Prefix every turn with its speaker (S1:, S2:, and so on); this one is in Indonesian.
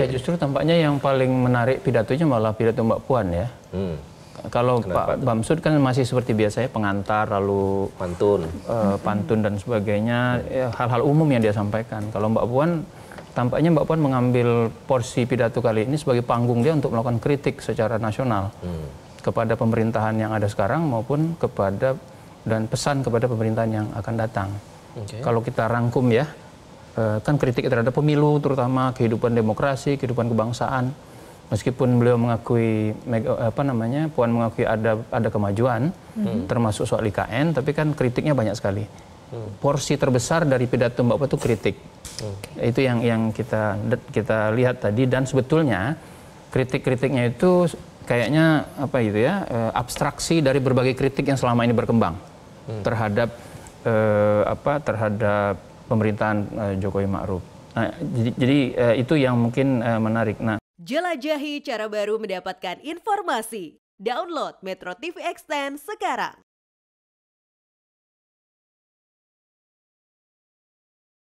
S1: Ya justru tampaknya yang paling menarik pidatonya malah pidato Mbak Puan ya. Hmm. Kalau Kenapa Pak itu? Bamsud kan masih seperti biasanya pengantar lalu pantun, uh, pantun dan sebagainya ya, hal-hal hmm. ya, umum yang dia sampaikan. Kalau Mbak Puan tampaknya Mbak Puan mengambil porsi pidato kali ini sebagai panggung dia untuk melakukan kritik secara nasional hmm. kepada pemerintahan yang ada sekarang maupun kepada dan pesan kepada pemerintahan yang akan datang. Okay. Kalau kita rangkum ya Eh, kan kritik terhadap pemilu terutama kehidupan demokrasi, kehidupan kebangsaan. Meskipun beliau mengakui eh, apa namanya Puan mengakui ada ada kemajuan hmm. termasuk soal IKN, tapi kan kritiknya banyak sekali. Hmm. Porsi terbesar dari pidato Mbak Puan itu kritik. Hmm. Itu yang yang kita kita lihat tadi dan sebetulnya kritik-kritiknya itu kayaknya apa itu ya eh, abstraksi dari berbagai kritik yang selama ini berkembang hmm. terhadap eh, apa terhadap pemerintahan eh, Jokowi Ma'ruf. Nah, jadi, jadi eh, itu yang mungkin eh, menarik. Nah, jelajahi cara baru mendapatkan informasi. Download Metro TV Extend sekarang.